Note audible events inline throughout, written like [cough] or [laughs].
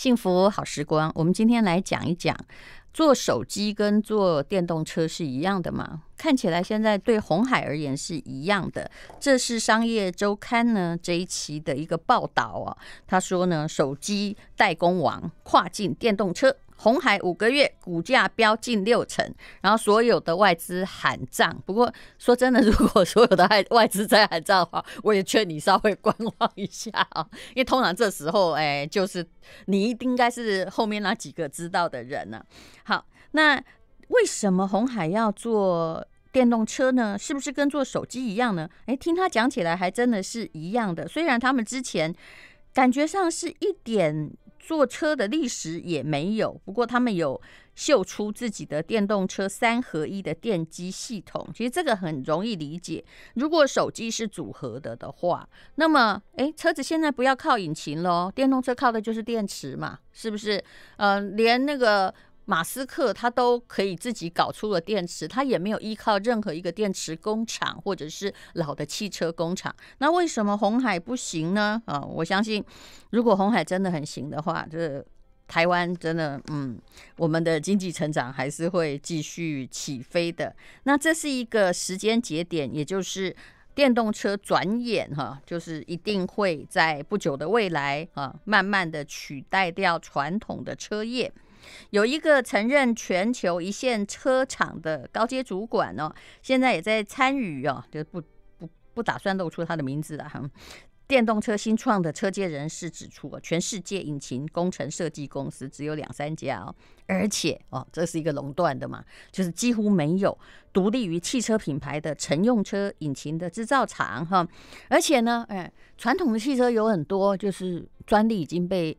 幸福好时光，我们今天来讲一讲，做手机跟做电动车是一样的嘛？看起来现在对红海而言是一样的。这是《商业周刊》呢这一期的一个报道啊，他说呢，手机代工王，跨境电动车。红海五个月股价飙近六成，然后所有的外资喊涨。不过说真的，如果所有的外外资在喊涨的话，我也劝你稍微观望一下啊，因为通常这时候，哎，就是你应该是后面那几个知道的人呢。好，那为什么红海要做电动车呢？是不是跟做手机一样呢？哎，听他讲起来还真的是一样的，虽然他们之前感觉上是一点。坐车的历史也没有，不过他们有秀出自己的电动车三合一的电机系统。其实这个很容易理解，如果手机是组合的的话，那么诶，车子现在不要靠引擎了，电动车靠的就是电池嘛，是不是？嗯，连那个。马斯克他都可以自己搞出了电池，他也没有依靠任何一个电池工厂或者是老的汽车工厂。那为什么红海不行呢？啊，我相信如果红海真的很行的话，这台湾真的，嗯，我们的经济成长还是会继续起飞的。那这是一个时间节点，也就是电动车转眼哈，就是一定会在不久的未来啊，慢慢的取代掉传统的车业。有一个曾任全球一线车厂的高阶主管哦，现在也在参与哦，就不不不打算露出他的名字了哈。电动车新创的车界人士指出，全世界引擎工程设计公司只有两三家哦，而且哦，这是一个垄断的嘛，就是几乎没有独立于汽车品牌的乘用车引擎的制造厂哈。而且呢，哎，传统的汽车有很多，就是专利已经被。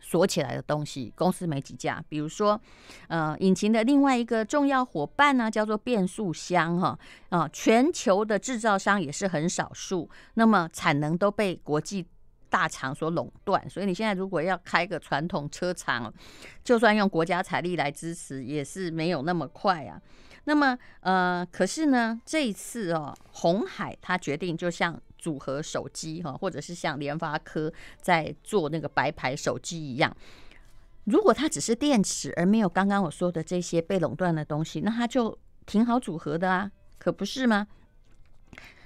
锁起来的东西，公司没几家。比如说，呃，引擎的另外一个重要伙伴呢，叫做变速箱，哈，啊，全球的制造商也是很少数，那么产能都被国际大厂所垄断，所以你现在如果要开个传统车厂，就算用国家财力来支持，也是没有那么快啊。那么，呃，可是呢，这一次哦，红海他决定就像。组合手机哈，或者是像联发科在做那个白牌手机一样，如果它只是电池而没有刚刚我说的这些被垄断的东西，那它就挺好组合的啊，可不是吗？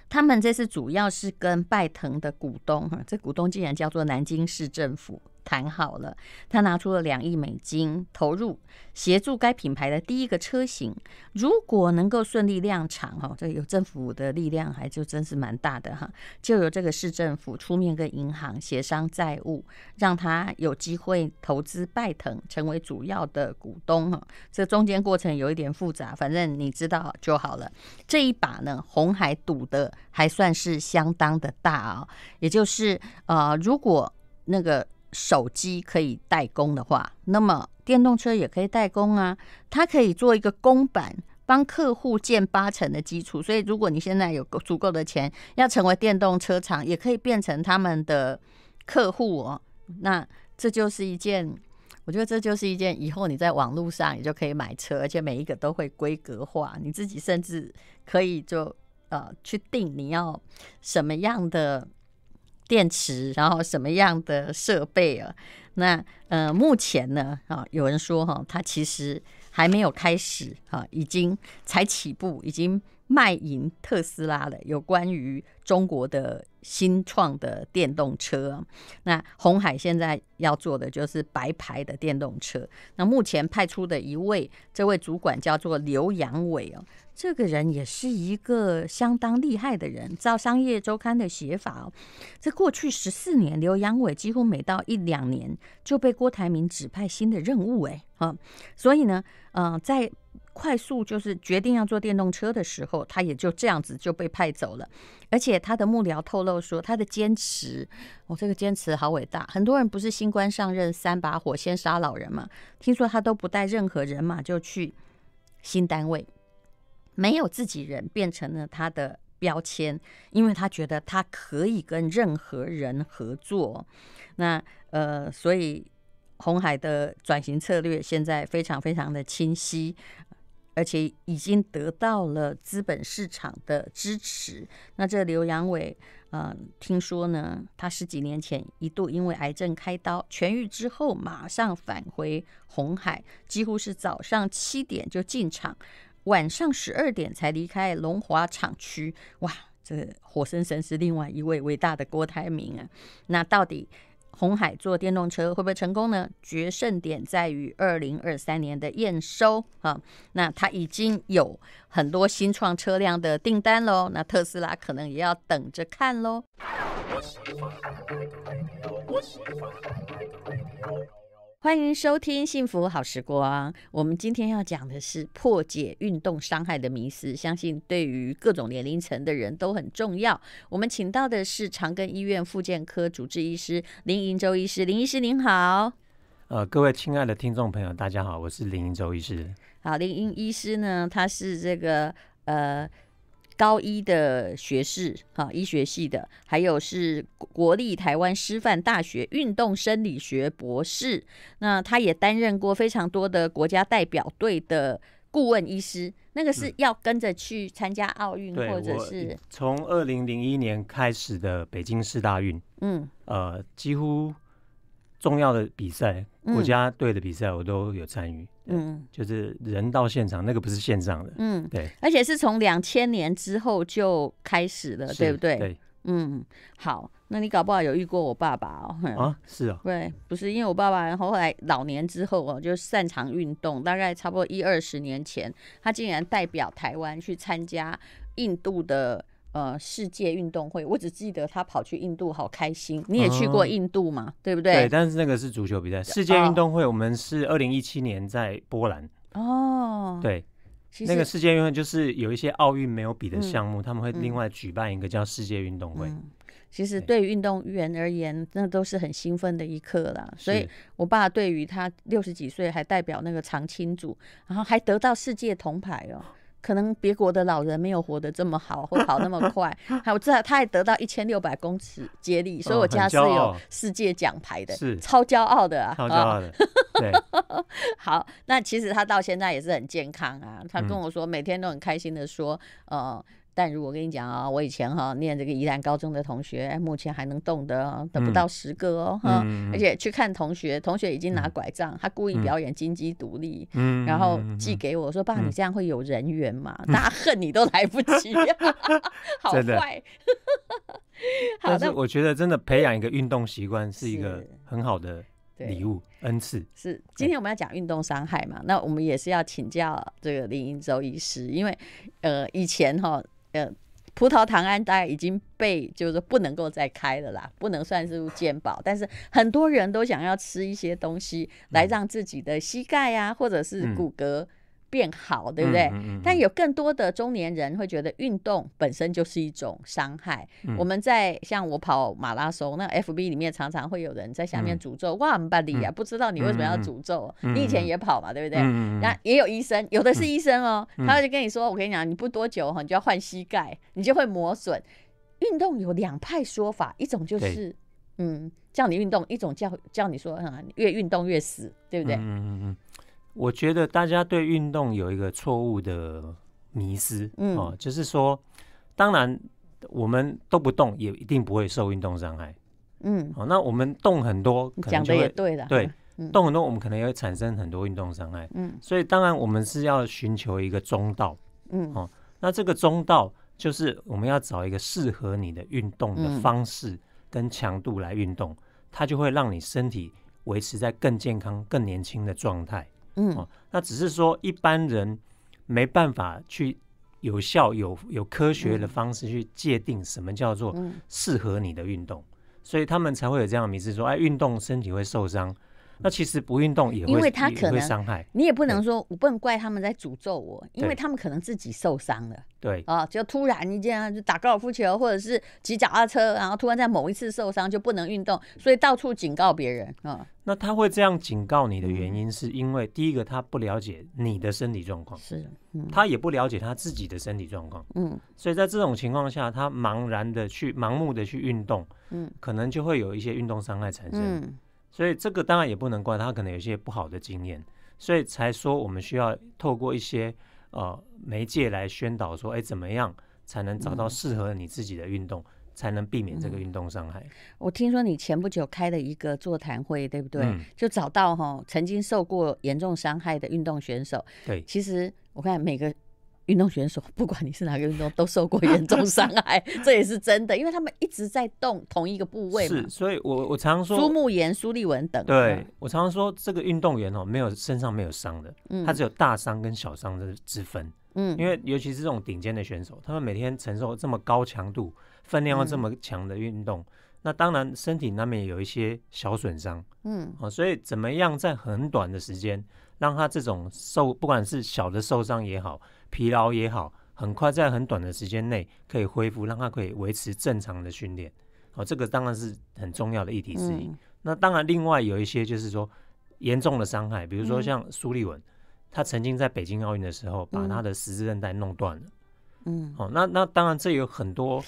他们这次主要是跟拜腾的股东，哈，这股东竟然叫做南京市政府。谈好了，他拿出了两亿美金投入协助该品牌的第一个车型，如果能够顺利量产，哈，这有政府的力量，还就真是蛮大的哈。就由这个市政府出面跟银行协商债务，让他有机会投资拜腾，成为主要的股东哈。这中间过程有一点复杂，反正你知道就好了。这一把呢，红海赌的还算是相当的大啊，也就是呃，如果那个。手机可以代工的话，那么电动车也可以代工啊。它可以做一个公板，帮客户建八成的基础。所以，如果你现在有足够的钱，要成为电动车厂，也可以变成他们的客户哦。那这就是一件，我觉得这就是一件，以后你在网络上也就可以买车，而且每一个都会规格化，你自己甚至可以就呃去定你要什么样的。电池，然后什么样的设备啊？那呃，目前呢啊，有人说哈，他其实还没有开始啊，已经才起步，已经卖赢特斯拉了。有关于中国的新创的电动车，那红海现在要做的就是白牌的电动车。那目前派出的一位，这位主管叫做刘阳伟哦，这个人也是一个相当厉害的人。照商业周刊的写法哦，这过去十四年，刘阳伟几乎每到一两年。就被郭台铭指派新的任务，哎，哈，所以呢，呃，在快速就是决定要坐电动车的时候，他也就这样子就被派走了。而且他的幕僚透露说，他的坚持，我这个坚持好伟大。很多人不是新官上任三把火，先杀老人嘛？听说他都不带任何人马就去新单位，没有自己人，变成了他的。标签，因为他觉得他可以跟任何人合作，那呃，所以红海的转型策略现在非常非常的清晰，而且已经得到了资本市场的支持。那这刘阳伟，嗯，听说呢，他十几年前一度因为癌症开刀，痊愈之后马上返回红海，几乎是早上七点就进场。晚上十二点才离开龙华厂区，哇，这活生生是另外一位伟大的郭台铭啊！那到底红海做电动车会不会成功呢？决胜点在于二零二三年的验收啊！那它已经有很多新创车辆的订单喽，那特斯拉可能也要等着看喽。欢迎收听《幸福好时光》。我们今天要讲的是破解运动伤害的迷思，相信对于各种年龄层的人都很重要。我们请到的是长庚医院复健科主治医师林银洲医师。林医师您好，呃，各位亲爱的听众朋友，大家好，我是林银洲医师。好，林银医师呢，他是这个呃。高一的学士，哈，医学系的，还有是国立台湾师范大学运动生理学博士。那他也担任过非常多的国家代表队的顾问医师，那个是要跟着去参加奥运或者是从二零零一年开始的北京市大运，嗯，呃，几乎。重要的比赛，国家队的比赛，我都有参与。嗯，就是人到现场，那个不是线上的。嗯，对，而且是从两千年之后就开始了，对不对？对，嗯，好，那你搞不好有遇过我爸爸哦。啊，是啊。对，不是因为我爸爸后来老年之后哦，就擅长运动，大概差不多一二十年前，他竟然代表台湾去参加印度的。呃，世界运动会，我只记得他跑去印度，好开心。你也去过印度嘛？对不对？对，但是那个是足球比赛。世界运动会，我们是二零一七年在波兰。哦，对，那个世界运动就是有一些奥运没有比的项目，他们会另外举办一个叫世界运动会。其实对于运动员而言，那都是很兴奋的一刻啦。所以，我爸对于他六十几岁还代表那个长青组，然后还得到世界铜牌哦。可能别国的老人没有活得这么好，或跑那么 [laughs] 快。还有，这他也得到一千六百公尺接力，所以我家是有世界奖牌的，是超骄傲的啊，超骄傲的。对，[laughs] 好，那其实他到现在也是很健康啊。他跟我说，每天都很开心的说，嗯。但如果跟你讲啊，我以前哈念这个宜兰高中的同学，目前还能动的，得不到十个哦哈。而且去看同学，同学已经拿拐杖，他故意表演金鸡独立，然后寄给我说：“爸，你这样会有人缘嘛？大家恨你都来不及，[laughs] 好怪。[laughs] ”但是我觉得真的培养一个运动习惯是一个很好的礼物恩赐。是，今天我们要讲运动伤害嘛，那我们也是要请教这个林英周医师，因为呃以前哈。呃，葡萄糖胺大概已经被就是不能够再开了啦，不能算是健保，但是很多人都想要吃一些东西来让自己的膝盖呀，或者是骨骼。变好，对不对？但有更多的中年人会觉得运动本身就是一种伤害。我们在像我跑马拉松，那 FB 里面常常会有人在下面诅咒哇，我们班弟不知道你为什么要诅咒？你以前也跑嘛，对不对？那也有医生，有的是医生哦，他就跟你说，我跟你讲，你不多久哈，你就要换膝盖，你就会磨损。运动有两派说法，一种就是嗯，叫你运动；一种叫叫你说啊，越运动越死，对不对？嗯嗯嗯。我觉得大家对运动有一个错误的迷思，嗯，哦，就是说，当然我们都不动也一定不会受运动伤害，嗯，哦，那我们动很多，讲的也对的，对，动很多我们可能也会产生很多运动伤害，嗯，所以当然我们是要寻求一个中道，嗯，哦，那这个中道就是我们要找一个适合你的运动的方式跟强度来运动，它就会让你身体维持在更健康、更年轻的状态。嗯，那只是说一般人没办法去有效、有有科学的方式去界定什么叫做适合你的运动，所以他们才会有这样的迷思，说哎，运动身体会受伤。那其实不运动也会，能会伤害。你也不能说，我不能怪他们在诅咒我，因为他们可能自己受伤了。对，啊，就突然一件啊，就打高尔夫球，或者是骑脚踏车，然后突然在某一次受伤就不能运动，所以到处警告别人啊。那他会这样警告你的原因，是因为第一个他不了解你的身体状况，是他也不了解他自己的身体状况，嗯，所以在这种情况下，他茫然的去盲目的去运动，嗯，可能就会有一些运动伤害产生。嗯所以这个当然也不能怪他，可能有一些不好的经验，所以才说我们需要透过一些呃媒介来宣导，说哎怎么样才能找到适合你自己的运动，才能避免这个运动伤害。我听说你前不久开了一个座谈会，对不对？就找到哈曾经受过严重伤害的运动选手。对，其实我看每个。运动选手，不管你是哪个运动，都受过严重伤害，[laughs] 这也是真的，因为他们一直在动同一个部位嘛。是，所以我我常常说，苏慕言、苏立文等。对，我常常说这个运动员哦，没有身上没有伤的，他只有大伤跟小伤的之分，嗯，因为尤其是这种顶尖的选手，他们每天承受这么高强度、分量又这么强的运动，那当然身体难免有一些小损伤，嗯，啊，所以怎么样在很短的时间让他这种受，不管是小的受伤也好。疲劳也好，很快在很短的时间内可以恢复，让他可以维持正常的训练。哦，这个当然是很重要的议题之一。那当然，另外有一些就是说严重的伤害，比如说像苏立文，他曾经在北京奥运的时候把他的十字韧带弄断了。嗯，哦，那那当然，这有很多。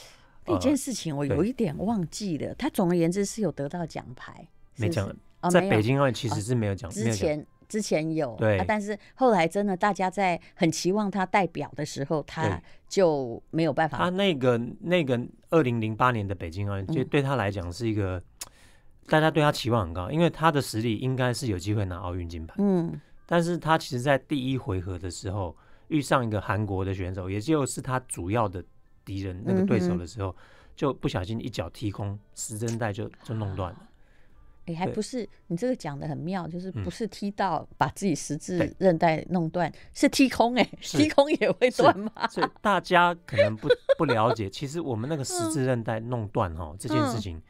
另一件事情，我有一点忘记了，他总而言之是有得到奖牌，没奖，在北京奥运其实是没有奖，没有奖。之前有，对、但是后来真的大家在很期望他代表的时候，他就没有办法。他那个那个二零零八年的北京奥运，就对他来讲是一个大家对他期望很高，因为他的实力应该是有机会拿奥运金牌。嗯，但是他其实在第一回合的时候遇上一个韩国的选手，也就是他主要的敌人那个对手的时候，就不小心一脚踢空，时针带就就弄断了。哎，还不是你这个讲的很妙，就是不是踢到把自己十字韧带弄断，是踢空哎，踢空也会断吗？所以大家可能不 [laughs] 不了解，其实我们那个十字韧带弄断哈这件事情，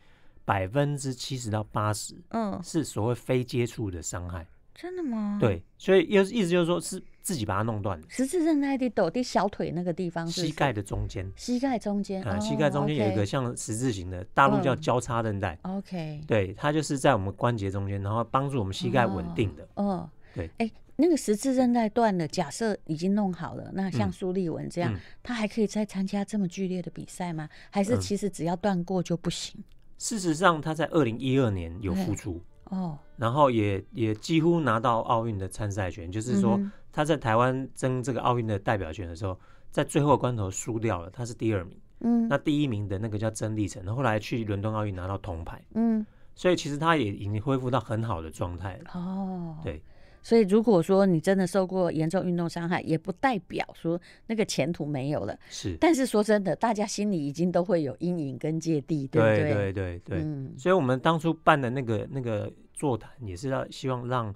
百分之七十到八十，嗯，是所谓非接触的伤害。真的吗？对，所以意意思就是说是。自己把它弄断，十字韧带的抖的小腿那个地方，膝盖的中间，膝盖中间啊，膝盖中间有一个像十字形的，大陆叫交叉韧带。OK，对，它就是在我们关节中间，然后帮助我们膝盖稳定的。哦，对，哎，那个十字韧带断了，假设已经弄好了，那像苏立文这样，他还可以再参加这么剧烈的比赛吗？还是其实只要断过就不行？事实上，他在二零一二年有复出哦，然后也也几乎拿到奥运的参赛权，就是说。他在台湾争这个奥运的代表权的时候，在最后关头输掉了，他是第二名。嗯，那第一名的那个叫曾立成，后来去伦敦奥运拿到铜牌。嗯，所以其实他也已经恢复到很好的状态。哦，对，所以如果说你真的受过严重运动伤害，也不代表说那个前途没有了。是，但是说真的，大家心里已经都会有阴影跟芥蒂，对不对？对对对。嗯，所以我们当初办的那个那个座谈，也是要希望让。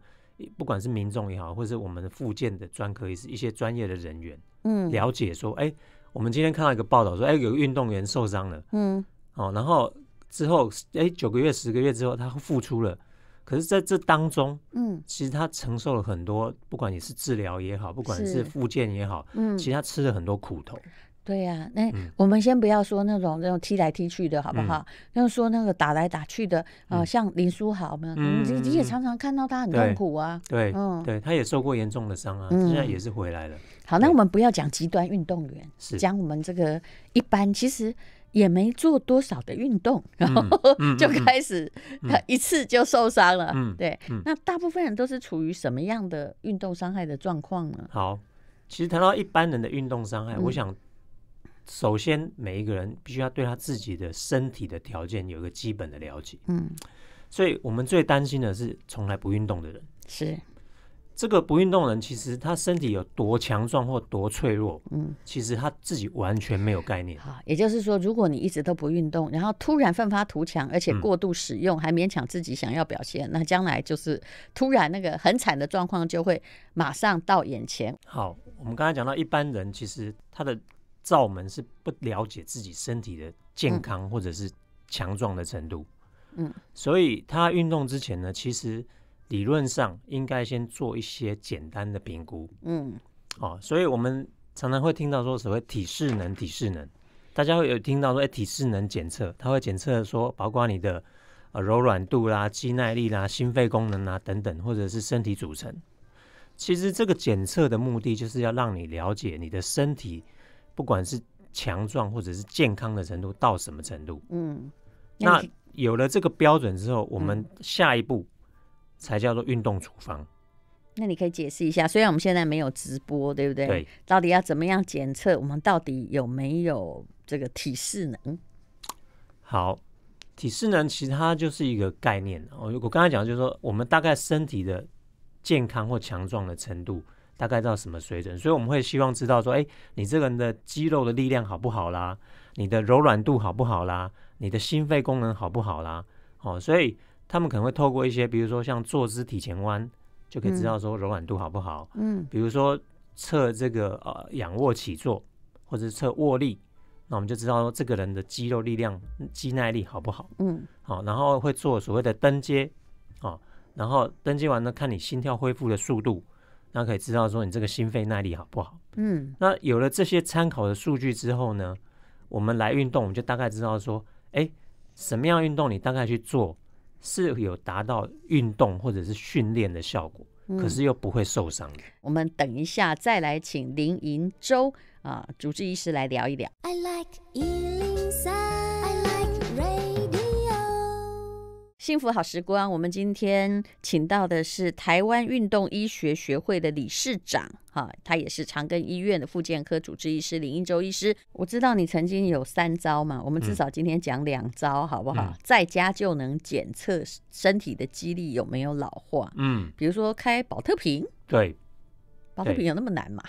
不管是民众也好，或是我们的附件的专科医师、一些专业的人员，嗯，了解说，哎，我们今天看到一个报道，说，哎，有运动员受伤了，嗯，哦，然后之后，哎，九个月、十个月之后，他复出了，可是在这当中，嗯，其实他承受了很多，不管你是治疗也好，不管是复健也好，嗯，其实他吃了很多苦头。对呀，那我们先不要说那种那种踢来踢去的，好不好？要说那个打来打去的啊，像林书豪们，你你也常常看到他很痛苦啊，对，嗯，对，他也受过严重的伤啊，现在也是回来了。好，那我们不要讲极端运动员，是讲我们这个一般，其实也没做多少的运动，然后 [laughs] 就开始一次就受伤了。嗯，对，那大部分人都是处于什么样的运动伤害的状况呢？好，其实谈到一般人的运动伤害，我想。首先，每一个人必须要对他自己的身体的条件有一个基本的了解。嗯，所以我们最担心的是从来不运动的人。是这个不运动的人，其实他身体有多强壮或多脆弱？嗯，其实他自己完全没有概念。好，也就是说，如果你一直都不运动，然后突然奋发图强，而且过度使用，还勉强自己想要表现，那将来就是突然那个很惨的状况就会马上到眼前。好，我们刚才讲到一般人，其实他的。罩门是不了解自己身体的健康或者是强壮的程度，嗯，所以他运动之前呢，其实理论上应该先做一些简单的评估，嗯，哦，所以我们常常会听到说所谓体适能、体适能，大家会有听到说哎，体适能检测，它会检测说包括你的呃柔软度啦、肌耐力啦、心肺功能啊等等，或者是身体组成。其实这个检测的目的就是要让你了解你的身体。不管是强壮或者是健康的程度到什么程度，嗯，那有了这个标准之后，我们下一步才叫做运动处方。那你可以解释一下，虽然我们现在没有直播，对不对？对。到底要怎么样检测我们到底有没有这个体适能？好，体适能其实它就是一个概念。我我刚才讲就是说，我们大概身体的健康或强壮的程度。大概到什么水准，所以我们会希望知道说，哎，你这个人的肌肉的力量好不好啦？你的柔软度好不好啦？你的心肺功能好不好啦？哦，所以他们可能会透过一些，比如说像坐姿体前弯，就可以知道说柔软度好不好？嗯，比如说测这个呃仰卧起坐，或者是测握力，那我们就知道这个人的肌肉力量、肌耐力好不好？嗯，好，然后会做所谓的登阶，哦，然后登阶完呢，看你心跳恢复的速度。那可以知道说你这个心肺耐力好不好？嗯，那有了这些参考的数据之后呢，我们来运动，我们就大概知道说，哎，什么样运动你大概去做是有达到运动或者是训练的效果，可是又不会受伤的。我们等一下再来请林银洲啊主治医师来聊一聊。I like 幸福好时光，我们今天请到的是台湾运动医学学会的理事长，哈，他也是长庚医院的复健科主治医师林一周医师。我知道你曾经有三招嘛，我们至少今天讲两招，好不好？在家就能检测身体的肌力有没有老化，嗯，比如说开保特瓶，对，保特瓶有那么难吗？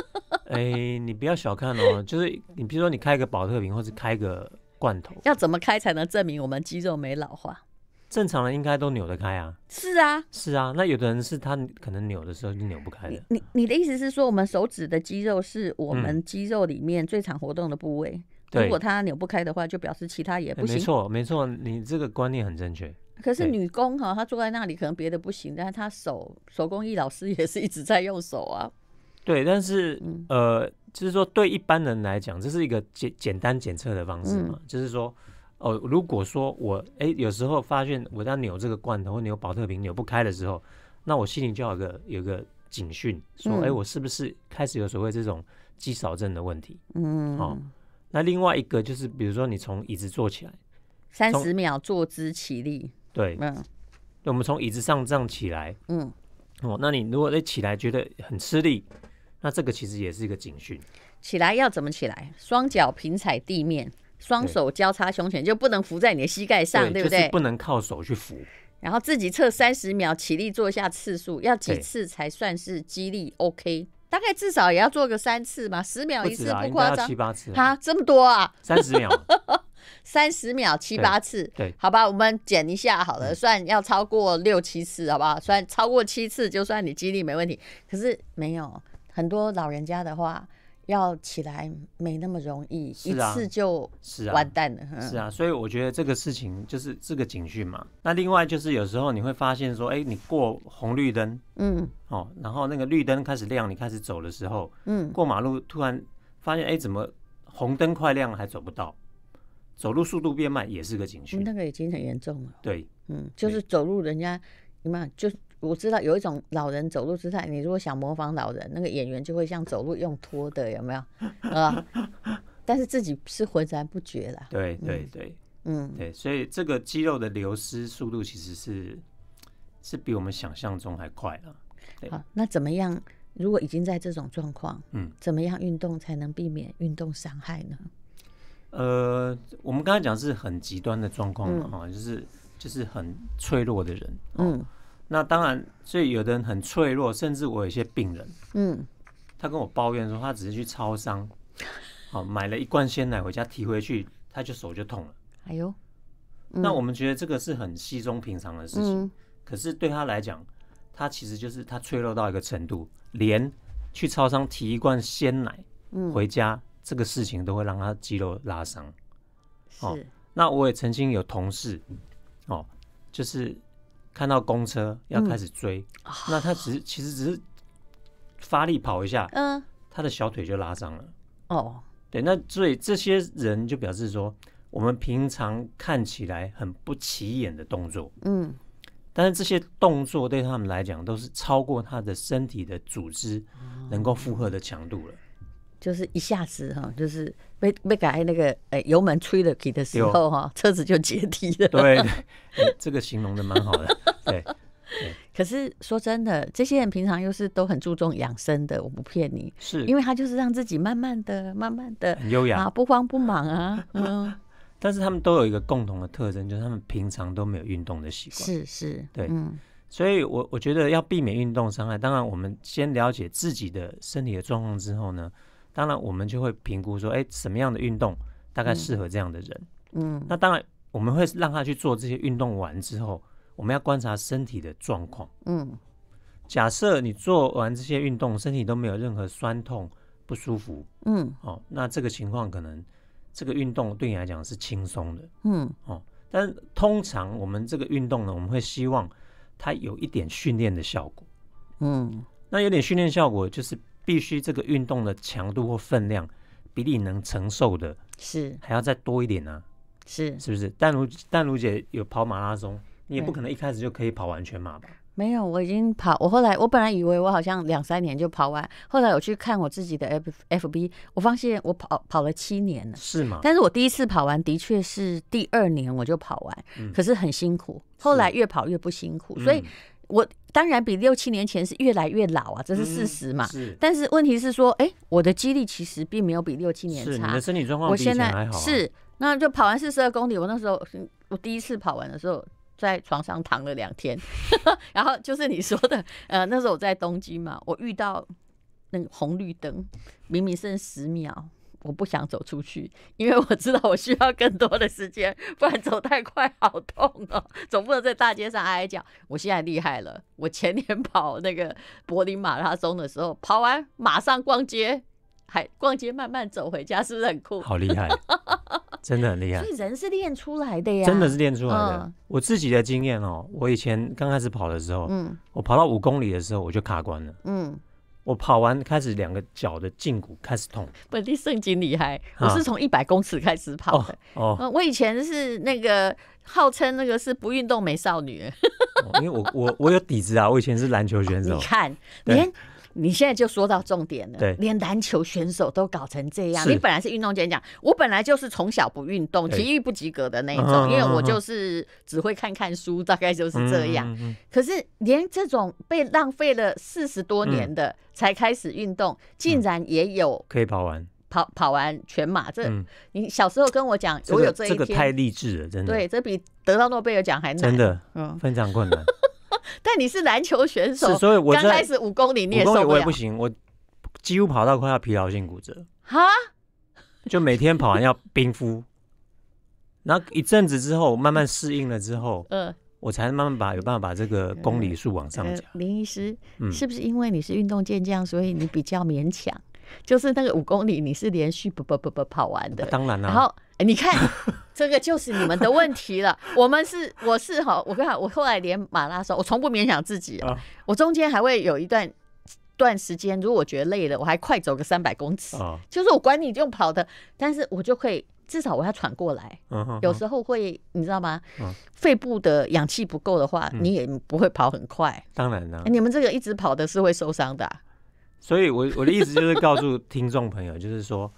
[laughs] 哎，你不要小看哦，就是你比如说你开个保特瓶，或者开个罐头，要怎么开才能证明我们肌肉没老化？正常人应该都扭得开啊，是啊，是啊。那有的人是他可能扭的时候就扭不开了。你你的意思是说，我们手指的肌肉是我们肌肉里面最常活动的部位。如果他扭不开的话，就表示其他也不行。没错，没错，你这个观念很正确。可是女工哈，她坐在那里可能别的不行，但是她手手工艺老师也是一直在用手啊。对，但是呃，就是说对一般人来讲，这是一个简简单检测的方式嘛，就是说。哦，如果说我哎，有时候发现我在扭这个罐头、扭保特瓶扭不开的时候，那我心里就有个有个警讯，说哎，我是不是开始有所谓这种肌少症的问题？嗯，哦，那另外一个就是，比如说你从椅子坐起来，三十秒坐姿起立，对，嗯，那我们从椅子上样起来，嗯，哦，那你如果在起来觉得很吃力，那这个其实也是一个警讯。起来要怎么起来？双脚平踩地面。双手交叉胸前就不能扶在你的膝盖上，对不对？不能靠手去扶，然后自己测三十秒，起立坐下次数要几次才算是激励 o k 大概至少也要做个三次嘛，十秒一次不夸张，七八次。啊，这么多啊！[laughs] 三十秒，三十秒七八次，对，好吧，我们减一下好了，算要超过六七次，好不好？算超过七次就算你激励没问题，可是没有很多老人家的话。要起来没那么容易，一次就是完蛋了，是啊，所以我觉得这个事情就是这个警讯嘛。那另外就是有时候你会发现说，哎，你过红绿灯，嗯，哦，然后那个绿灯开始亮，你开始走的时候，嗯，过马路突然发现哎，怎么红灯快亮了还走不到，走路速度变慢也是个警讯，那个已经很严重了，对，嗯，就是走路人家，你们就。我知道有一种老人走路姿态，你如果想模仿老人，那个演员就会像走路用拖的，有没有？啊？但是自己是浑然不觉啦。对对对，嗯，对，所以这个肌肉的流失速度其实是是比我们想象中还快了。好，那怎么样？如果已经在这种状况，嗯，怎么样运动才能避免运动伤害呢？呃，我们刚才讲是很极端的状况啊，就是就是很脆弱的人，嗯。那当然，所以有的人很脆弱，甚至我有一些病人，嗯，他跟我抱怨说，他只是去超商，好买了一罐鲜奶回家提回去，他就手就痛了。哎呦，那我们觉得这个是很稀松平常的事情，可是对他来讲，他其实就是他脆弱到一个程度，连去超商提一罐鲜奶回家这个事情都会让他肌肉拉伤。是。那我也曾经有同事，哦，就是。看到公车要开始追，那他只是其实只是发力跑一下，嗯，他的小腿就拉伤了。哦，对，那所以这些人就表示说，我们平常看起来很不起眼的动作，嗯，但是这些动作对他们来讲都是超过他的身体的组织能够负荷的强度了。就是一下子哈，就是被被改那个诶，油门吹了皮的时候哈，车子就解体了。对，这个形容的蛮好的。[laughs] 对。可是说真的，这些人平常又是都很注重养生的，我不骗你。是。因为他就是让自己慢慢的、慢慢的很优雅，啊，不慌不忙啊，嗯。[laughs] 但是他们都有一个共同的特征，就是他们平常都没有运动的习惯。是是。对，嗯。所以我我觉得要避免运动伤害，当然我们先了解自己的身体的状况之后呢。当然，我们就会评估说，哎，什么样的运动大概适合这样的人？嗯，那当然，我们会让他去做这些运动完之后，我们要观察身体的状况。嗯，假设你做完这些运动，身体都没有任何酸痛不舒服，嗯，哦，那这个情况可能这个运动对你来讲是轻松的，嗯，哦，但通常我们这个运动呢，我们会希望它有一点训练的效果。嗯，那有点训练效果就是。必须这个运动的强度或分量，比你能承受的是还要再多一点呢？是是不是？但如但如姐有跑马拉松，你也不可能一开始就可以跑完全马吧？没有，我已经跑。我后来我本来以为我好像两三年就跑完，后来我去看我自己的 F F B，我发现我跑跑了七年了。是吗？但是我第一次跑完的确是第二年我就跑完，可是很辛苦。后来越跑越不辛苦，所以。我当然比六七年前是越来越老啊，这是事实嘛。是，但是问题是说，哎，我的肌力其实并没有比六七年差。你的身体状况，我现在是，那就跑完四十二公里，我那时候我第一次跑完的时候，在床上躺了两天，[laughs] 然后就是你说的，呃，那时候我在东京嘛，我遇到那个红绿灯，明明剩十秒。我不想走出去，因为我知道我需要更多的时间，不然走太快好痛哦。[laughs] 总不能在大街上哀哀叫。我现在厉害了，我前年 [laughs] 跑那个柏林马拉松的时候，跑完马上逛街，还逛街慢慢走回家是不是很酷，好厉害，[laughs] 真的很厉害。所以人是练出来的呀，真的是练出来的。我自己的经验哦，我以前刚开始跑的时候，嗯，我跑到五公里的时候我就卡关了，嗯。我跑完开始两个脚的胫骨开始痛。本地圣经厉害，我是从一百公尺开始跑的。哦，我以前是那个号称那个是不运动美少女。[laughs] 因为我我我有底子啊，我以前是篮球选手。你看，连。你现在就说到重点了，连篮球选手都搞成这样。你本来是运动健将，我本来就是从小不运动，体育不及格的那种，因为我就是只会看看书，大概就是这样。可是连这种被浪费了四十多年的才开始运动，竟然也有可以跑完，跑跑完全马。这你小时候跟我讲，我有这一天，这个太励志了，真的。对，这比得到诺贝尔奖还难，真的，嗯，非常困难。[laughs] 但你是篮球选手，所以我刚开始五公里，五公里我也不行，我几乎跑到快要疲劳性骨折啊，就每天跑完要冰敷，然后一阵子之后慢慢适应了之后，嗯，我才慢慢把有办法把这个公里数往上加。林医师是不是因为你是运动健将，所以你比较勉强？就是那个五公里你是连续不不不不跑完的，当然啦，然后。哎，你看，这个就是你们的问题了。我们是，我是哈，我跟哈，我后来连马拉松，我从不勉强自己啊。我中间还会有一段段时间，如果觉得累了，我还快走个三百公尺，就是我管你用跑的，但是我就可以至少我要喘过来。有时候会，你知道吗？肺部的氧气不够的话，你也不会跑很快。当然了，你们这个一直跑的是会受伤的。所以，我我的意思就是告诉听众朋友，就是说。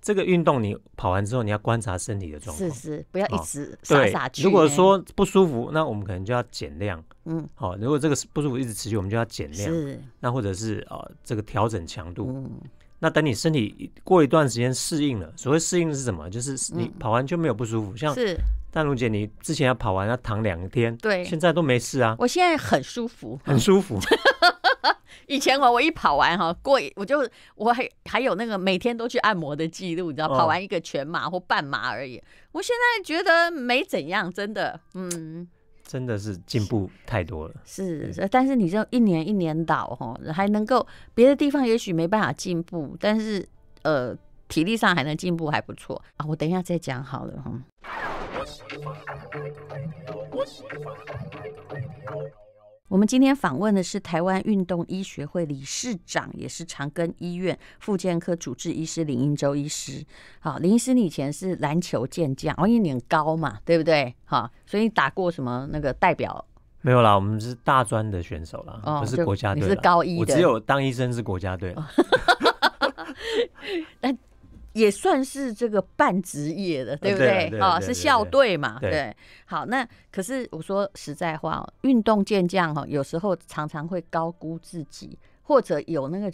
这个运动你跑完之后，你要观察身体的状况。是是，不要一直傻傻去。对，如果说不舒服，那我们可能就要减量。嗯，好，如果这个不舒服一直持续，我们就要减量。是。那或者是啊，这个调整强度。嗯。那等你身体过一段时间适应了，所谓适应是什么？就是你跑完就没有不舒服。像是。但如姐，你之前要跑完要躺两天。对。现在都没事啊。我现在很舒服，很舒服。[laughs] [laughs] 以前我我一跑完哈过我就我还还有那个每天都去按摩的记录，你知道，跑完一个全马或半马而已。我现在觉得没怎样，真的，嗯，真的是进步太多了。是，但是你这一年一年倒哈，还能够别的地方也许没办法进步，但是呃，体力上还能进步还不错啊。我等一下再讲好了哈。我们今天访问的是台湾运动医学会理事长，也是长庚医院复健科主治医师林英洲医师。好，林医师，你以前是篮球健将，哦，因为你很高嘛，对不对？好，所以打过什么那个代表？没有啦，我们是大专的选手啦，不是国家队。你是高一的，我只有当医生是国家队。哈哈哈哈哈。但。也算是这个半职业的，对不对？啊，是校队嘛？对。好，那可是我说实在话运动健将哈，有时候常常会高估自己，或者有那个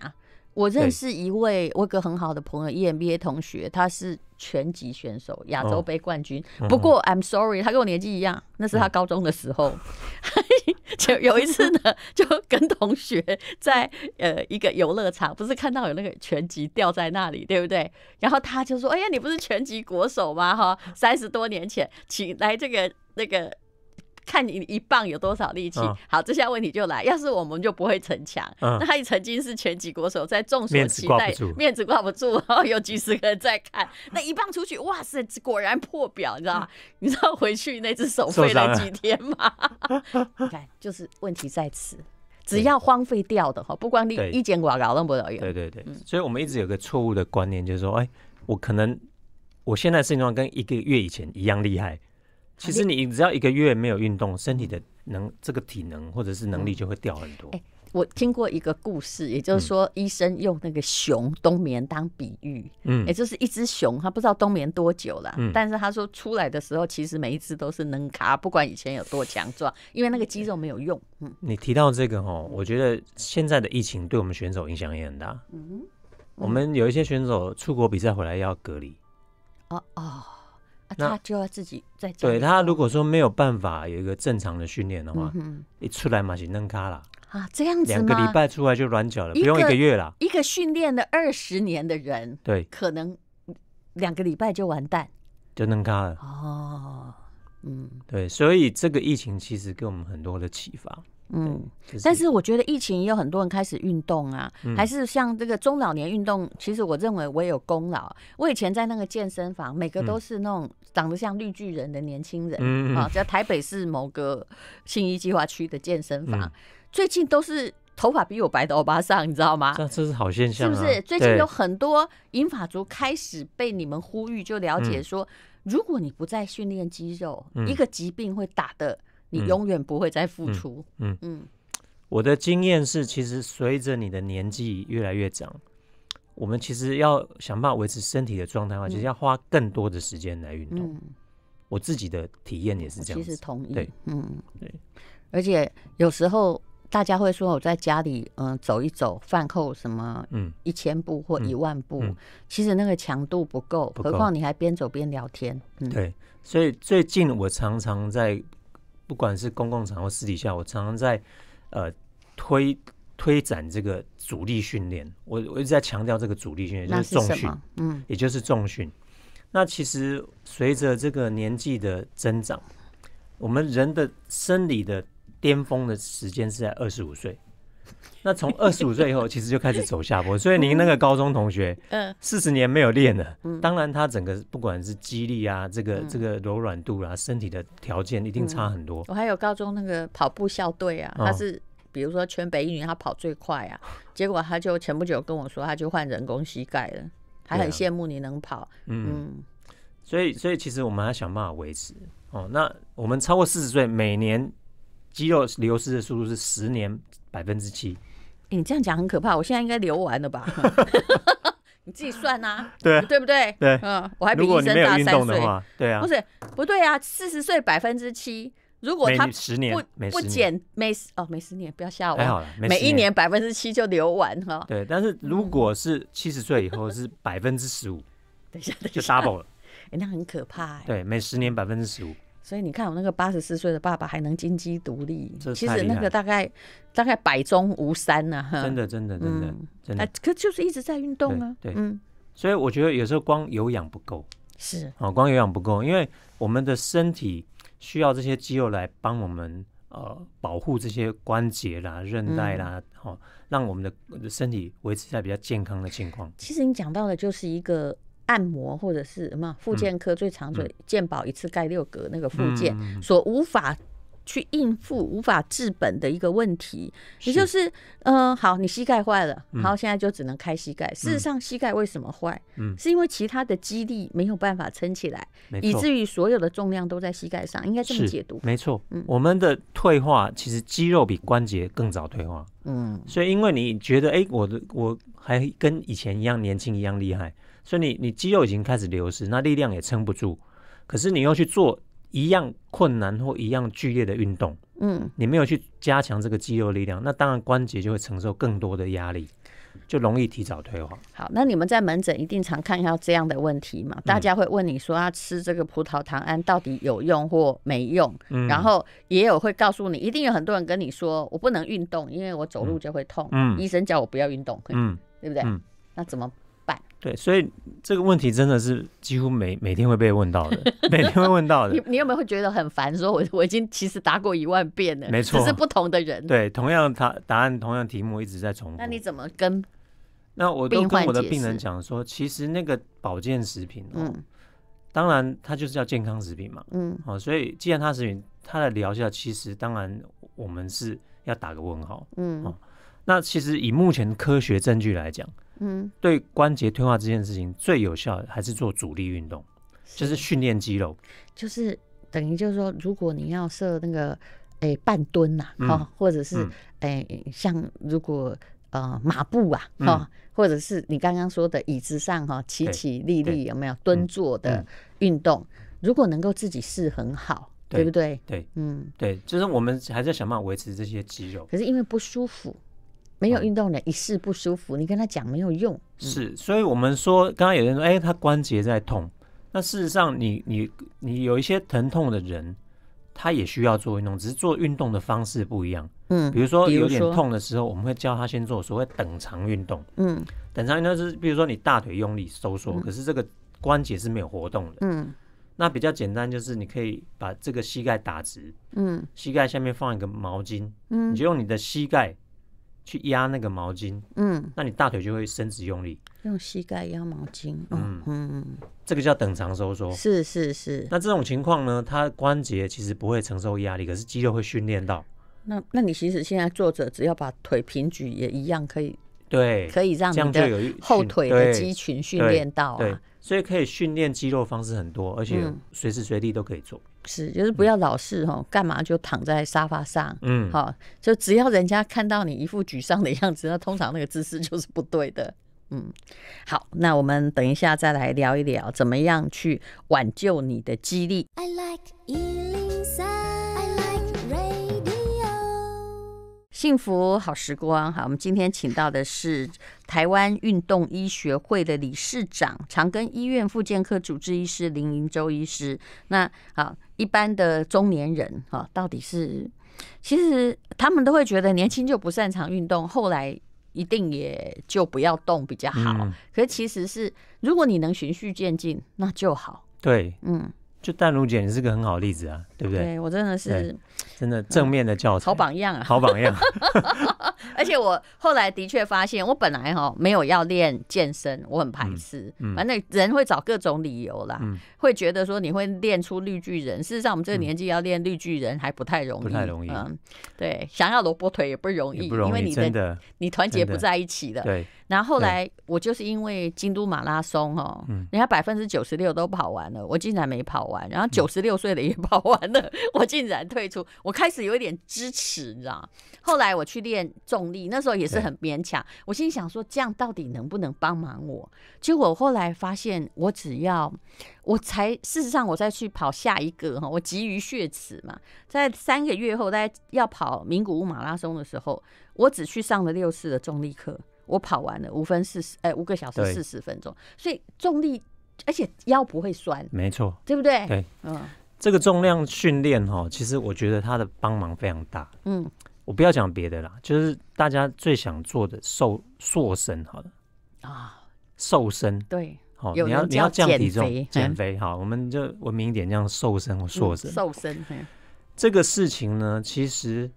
啊，我认识一位我一个很好的朋友，EMBA 同学，他是拳击选手，亚洲杯冠军。不过 I'm sorry，他跟我年纪一样，那是他高中的时候。[laughs] 就有一次呢，就跟同学在呃一个游乐场，不是看到有那个拳击吊在那里，对不对？然后他就说：“哎呀，你不是拳击国手吗？哈，三十多年前，请来这个那个。”看你一棒有多少力气，好，这下问题就来。要是我们就不会逞强，那他也曾经是全级国手，在众所期待，面子挂不住，然后有几十个人在看，那一棒出去，哇塞，果然破表，你知道吗？你知道回去那只手废了几天吗？[laughs] 看，就是问题在此。只要荒废掉的哈，不光你一肩挂搞弄不了，对对对。所以我们一直有个错误的观念，就是说，哎，我可能我现在症状跟一个月以前一样厉害。其实你只要一个月没有运动，身体的能这个体能或者是能力就会掉很多。哎，我听过一个故事，也就是说医生用那个熊冬眠当比喻，嗯，也就是一只熊，他不知道冬眠多久了，嗯，但是他说出来的时候，其实每一只都是能卡，不管以前有多强壮，因为那个肌肉没有用。嗯，你提到这个哈，我觉得现在的疫情对我们选手影响也很大。嗯，我们有一些选手出国比赛回来要隔离。哦哦。那就要自己在家。对他如果说没有办法有一个正常的训练的话，一出来嘛就扔咖了啊，这样子两个礼拜出来就软脚了，不用一个月了。一个训练了二十年的人，对，可能两个礼拜就完蛋，就扔咖了哦。嗯，对，所以这个疫情其实给我们很多的启发，嗯，但是我觉得疫情也有很多人开始运动啊，还是像这个中老年运动，其实我认为我也有功劳。我以前在那个健身房，每个都是那种长得像绿巨人的年轻人啊，在台北市某个新一计划区的健身房，最近都是头发比我白的欧巴桑，你知道吗？这这是好现象，是不是？最近有很多银发族开始被你们呼吁，就了解说。如果你不再训练肌肉，一个疾病会打的你永远不会再付出。嗯嗯，我的经验是，其实随着你的年纪越来越长，我们其实要想办法维持身体的状态的话，就是要花更多的时间来运动。我自己的体验也是这样，其实同意。对，嗯，对，而且有时候。大家会说我在家里嗯走一走，饭后什么嗯一千步或一万步，其实那个强度不够，何况你还边走边聊天。嗯、对，所以最近我常常在，不管是公共场合、私底下，我常常在呃推推展这个主力训练。我我一直在强调这个主力训练，就是重训，嗯，也就是重训。那其实随着这个年纪的增长，我们人的生理的。巅峰的时间是在二十五岁，那从二十五岁以后，其实就开始走下坡。所以您那个高中同学，嗯，四十年没有练了，当然他整个不管是肌力啊，这个这个柔软度啊，身体的条件一定差很多。我还有高中那个跑步校队啊，他是比如说全北一女，他跑最快啊，[laughs] 结果他就前不久跟我说，他就换人工膝盖了，还很羡慕你能跑，嗯。所以，所以其实我们要想办法维持哦。那我们超过四十岁，每年。肌肉流失的速度是十年百分之七，你这样讲很可怕。我现在应该流完了吧？[laughs] 你自己算啊，对对不对？对，嗯，我还比你生大三岁。的话，对啊，不是不对啊，四十岁百分之七，如果他十年不不减每哦每十年不要吓我，还好了，每一年百分之七就流完哈。对，但是如果是七十岁以后是百分之十五，等一下，就 double 了，哎，那很可怕。对，每十年百分之十五。所以你看，我那个八十四岁的爸爸还能金鸡独立，其实那个大概大概百中无三呢。真的，真的，真的，真的。可就是一直在运动啊。对，嗯。所以我觉得有时候光有氧不够。是。哦，光有氧不够，因为我们的身体需要这些肌肉来帮我们呃保护这些关节啦、韧带啦，好让我们的身体维持在比较健康的情况。其实你讲到的就是一个。按摩或者是什么，复健科最长的健保一次盖六格那个复健所无法去应付、无法治本的一个问题，也就是嗯，好，你膝盖坏了，然后现在就只能开膝盖。事实上，膝盖为什么坏？嗯，是因为其他的肌力没有办法撑起来，以至于所有的重量都在膝盖上。应该这么解读，没错。嗯，我们的退化其实肌肉比关节更早退化。嗯，所以因为你觉得，哎，我的我还跟以前一样年轻一样厉害。所以你你肌肉已经开始流失，那力量也撑不住，可是你又去做一样困难或一样剧烈的运动，嗯，你没有去加强这个肌肉力量，那当然关节就会承受更多的压力，就容易提早退化。好，那你们在门诊一定常看到这样的问题嘛？大家会问你说他吃这个葡萄糖胺到底有用或没用？然后也有会告诉你，一定有很多人跟你说我不能运动，因为我走路就会痛，嗯，医生叫我不要运动，嗯，对不对？那怎么？对，所以这个问题真的是几乎每每天会被问到的，[laughs] 每天会问到的。你你有没有会觉得很烦？说我我已经其实答过一万遍了，没错，是不同的人。对，同样答答案，同样题目一直在重复。那你怎么跟？那我都跟我的病人讲说，其实那个保健食品，嗯，当然它就是叫健康食品嘛，嗯，哦，所以既然它是它的疗效，其实当然我们是要打个问号，嗯哦，那其实以目前科学证据来讲。嗯，对关节退化这件事情最有效的还是做阻力运动，就是训练肌肉，就是等于就是说，如果你要设那个诶半蹲呐哈，或者是诶像如果呃马步啊哈，或者是你刚刚说的椅子上哈起起立立有没有蹲坐的运动？如果能够自己试很好，对不对？对，嗯，对，就是我们还在想办法维持这些肌肉，可是因为不舒服。没有运动的，一试不舒服，你跟他讲没有用。是，所以我们说，刚刚有人说，哎，他关节在痛。那事实上，你你你有一些疼痛的人，他也需要做运动，只是做运动的方式不一样。嗯，比如说有点痛的时候，我们会教他先做所谓等长运动。嗯，等长运动是，比如说你大腿用力收缩，可是这个关节是没有活动的。嗯，那比较简单，就是你可以把这个膝盖打直。嗯，膝盖下面放一个毛巾。嗯，你就用你的膝盖。去压那个毛巾，嗯，那你大腿就会伸直用力，用膝盖压毛巾，嗯嗯，这个叫等长收缩，是是是。那这种情况呢，它关节其实不会承受压力，可是肌肉会训练到。那那你其实现在坐着，只要把腿平举，也一样可以，对，可以让你的后腿的肌群训练到，对，所以可以训练肌肉方式很多，而且随时随地都可以做。是，就是不要老是哈，干嘛就躺在沙发上，嗯，好，就只要人家看到你一副沮丧的样子，那通常那个姿势就是不对的，嗯，好，那我们等一下再来聊一聊，怎么样去挽救你的肌力。幸福好时光，好，我们今天请到的是台湾运动医学会的理事长、长庚医院附健科主治医师林云洲医师，那好。一般的中年人哈，到底是其实他们都会觉得年轻就不擅长运动，后来一定也就不要动比较好。可其实是如果你能循序渐进，那就好。对，嗯，就淡如简你是个很好的例子啊。对不对？我真的是真的正面的教材，好榜样啊，好榜样。[laughs] 而且我后来的确发现，我本来哈没有要练健身，我很排斥。反正人会找各种理由啦，会觉得说你会练出绿巨人。事实上，我们这个年纪要练绿巨人还不太容易，不太容易。嗯，对，想要萝卜腿也不容易，因为你的你团结不在一起的。对。然后后来我就是因为京都马拉松哦，人家百分之九十六都跑完了，我竟然没跑完。然后九十六岁的也跑完。我竟然退出，我开始有一点支持，你知道后来我去练重力，那时候也是很勉强。我心想说，这样到底能不能帮忙我？结果后来发现，我只要我才事实上，我再去跑下一个哈，我急于血耻嘛。在三个月后，大家要跑名古屋马拉松的时候，我只去上了六次的重力课，我跑完了五分四十，哎，五个小时四十分钟。所以重力，而且腰不会酸，没错，对不对？对，嗯。这个重量训练哈，其实我觉得它的帮忙非常大。嗯，我不要讲别的啦，就是大家最想做的瘦瘦身，好了啊，瘦身对，好，你要你要降体重减肥好，我们就文明一点，这样瘦身或瘦身瘦身。这个事情呢，其实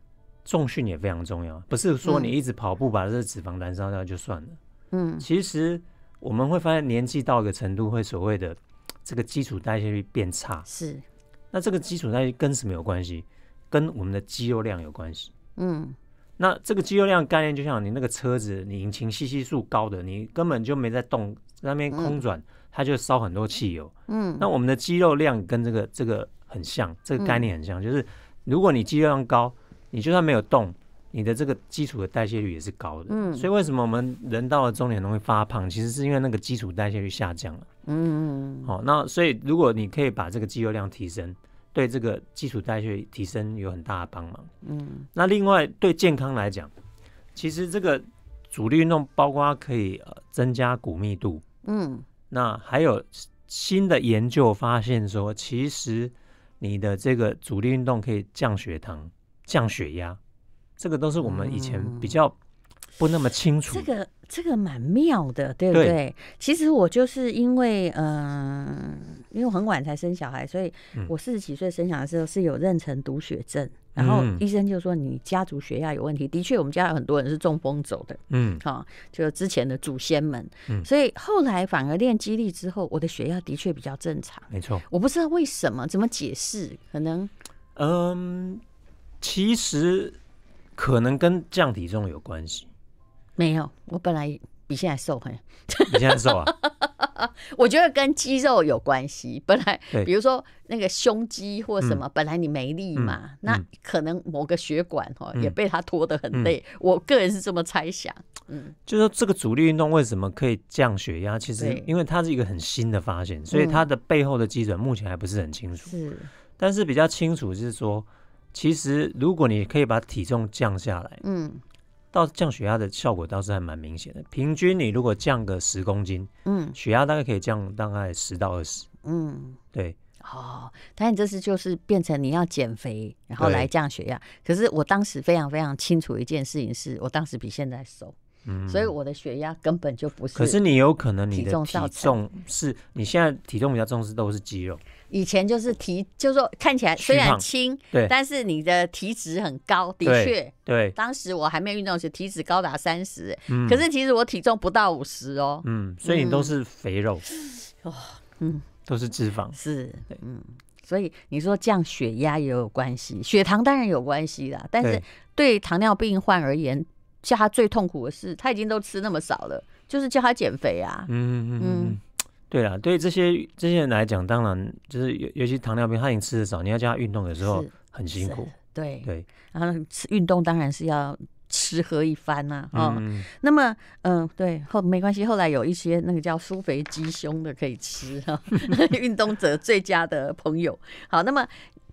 重训也非常重要，不是说你一直跑步把这脂肪燃烧掉就算了。嗯，其实我们会发现，年纪到一个程度，会所谓的这个基础代谢率变差是。那这个基础代谢跟什么有关系？跟我们的肌肉量有关系。嗯，那这个肌肉量概念就像你那个车子，你引擎吸气数高的，你根本就没在动，在那边空转，它就烧很多汽油。嗯，那我们的肌肉量跟这个这个很像，这个概念很像，就是如果你肌肉量高，你就算没有动，你的这个基础的代谢率也是高的。嗯，所以为什么我们人到了中年容易发胖，其实是因为那个基础代谢率下降了。嗯，好，那所以如果你可以把这个肌肉量提升，对这个基础代谢提升有很大的帮忙。嗯，那另外对健康来讲，其实这个主力运动包括可以呃增加骨密度。嗯，那还有新的研究发现说，其实你的这个主力运动可以降血糖、降血压，这个都是我们以前比较。不那么清楚。这个这个蛮妙的，对不对？其实我就是因为嗯，因为我很晚才生小孩，所以我四十几岁生小孩的时候是有妊娠毒血症，然后医生就说你家族血压有问题。的确，我们家有很多人是中风走的，嗯，哈，就之前的祖先们，嗯，所以后来反而练肌力之后，我的血压的确比较正常。没错，我不知道为什么，怎么解释？可能嗯，其实可能跟降体重有关系。没有，我本来比现在瘦很。[laughs] 比现在瘦啊？[laughs] 我觉得跟肌肉有关系。本来，比如说那个胸肌或什么，本来你没力嘛，那可能某个血管哈也被它拖得很累。我个人是这么猜想。嗯，就是这个阻力运动为什么可以降血压？其实因为它是一个很新的发现，所以它的背后的基准目前还不是很清楚。是，但是比较清楚是说，其实如果你可以把体重降下来，嗯。到降血压的效果倒是还蛮明显的。平均你如果降个十公斤，嗯，血压大概可以降大概十到二十，嗯，对，哦。但你这次就是变成你要减肥，然后来降血压。可是我当时非常非常清楚一件事情，是我当时比现在瘦，嗯，所以我的血压根本就不是。可是你有可能你的体重是，你现在体重比较重是都是肌肉。以前就是体，就是说看起来虽然轻，对，但是你的体脂很高，的确，对。当时我还没有运动时，体脂高达三十，嗯，可是其实我体重不到五十哦，嗯，所以你都是肥肉，哦，嗯，都是脂肪，是，嗯，所以你说降血压也有关系，血糖当然有关系啦，但是对糖尿病患而言，叫他最痛苦的是，他已经都吃那么少了，就是叫他减肥啊，嗯嗯嗯。对啊，对这些这些人来讲，当然就是尤尤其糖尿病，他已经吃的少，你要叫他运动的时候很辛苦。对对，然后运动当然是要吃喝一番呐，哦，那么嗯，对，后没关系，后来有一些那个叫苏肥鸡胸的可以吃，[laughs] 运动者最佳的朋友。好，那么。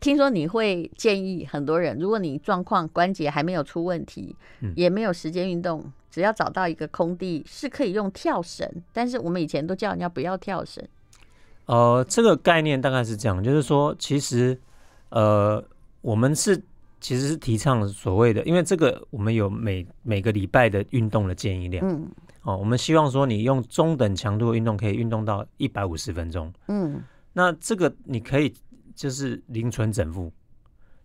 听说你会建议很多人，如果你状况关节还没有出问题，也没有时间运动，只要找到一个空地，是可以用跳绳。但是我们以前都叫人家不要跳绳。呃，这个概念大概是这样，就是说，其实，呃，我们是其实是提倡所谓的，因为这个我们有每每个礼拜的运动的建议量。嗯。哦，我们希望说你用中等强度的运动可以运动到一百五十分钟。嗯。那这个你可以。就是零存整付，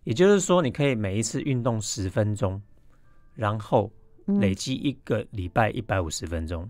也就是说，你可以每一次运动十分钟，然后累积一个礼拜一百五十分钟。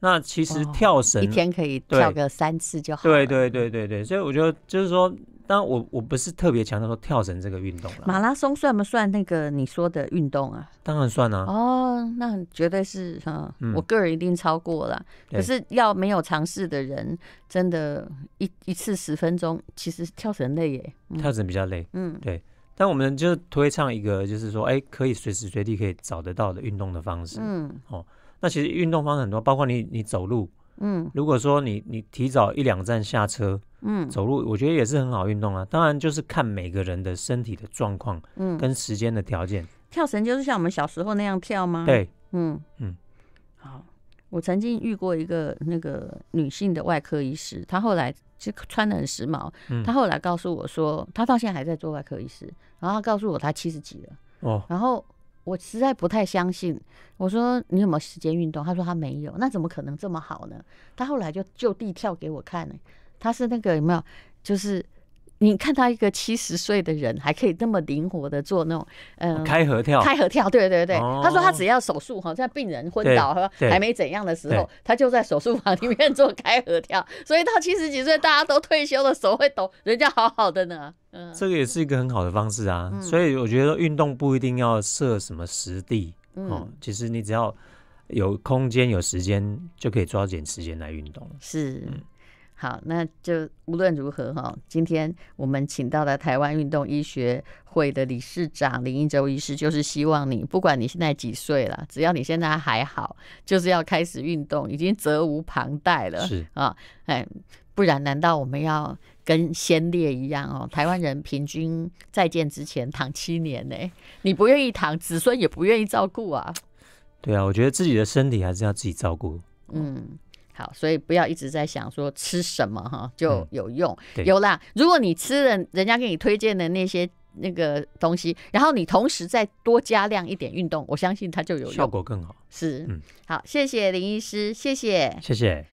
那其实跳绳一天可以跳个三次就好。对对对对对，所以我觉得就是说。当然，我我不是特别强调说跳绳这个运动了。马拉松算不算那个你说的运动啊？当然算啊。哦，那绝对是啊，我个人一定超过了。可是要没有尝试的人，真的，一一次十分钟，其实跳绳累耶。跳绳比较累，嗯，对。但我们就是推倡一个，就是说，哎，可以随时随地可以找得到的运动的方式。嗯，哦，那其实运动方式很多，包括你你走路。嗯，如果说你你提早一两站下车，嗯，走路我觉得也是很好运动啊。当然就是看每个人的身体的状况，嗯，跟时间的条件。跳绳就是像我们小时候那样跳吗？对，嗯嗯。好，我曾经遇过一个那个女性的外科医师，她后来就穿的很时髦，她后来告诉我说，她到现在还在做外科医师，然后她告诉我她七十几了哦，然后。我实在不太相信。我说你有没有时间运动？他说他没有。那怎么可能这么好呢？他后来就就地跳给我看呢。他是那个有没有？就是你看他一个七十岁的人还可以那么灵活的做那种嗯开合跳，开合跳，对对对。他说他只要手术哈，在病人昏倒和还没怎样的时候，他就在手术房里面做开合跳。所以到七十几岁大家都退休了手会抖，人家好好的呢。这个也是一个很好的方式啊，所以我觉得运动不一定要设什么实地，哦，其实你只要有空间有时间就可以抓紧时间来运动。是，好，那就无论如何哈，今天我们请到的台湾运动医学会的理事长林一洲医师，就是希望你不管你现在几岁了，只要你现在还好，就是要开始运动，已经责无旁贷了。是啊，哎，不然难道我们要？跟先烈一样哦，台湾人平均在建之前躺七年呢，你不愿意躺，子孙也不愿意照顾啊。对啊，我觉得自己的身体还是要自己照顾。嗯，好，所以不要一直在想说吃什么哈就有用，有啦。如果你吃了人家给你推荐的那些那个东西，然后你同时再多加量一点运动，我相信它就有效果更好。是，嗯，好，谢谢林医师，谢谢，谢谢。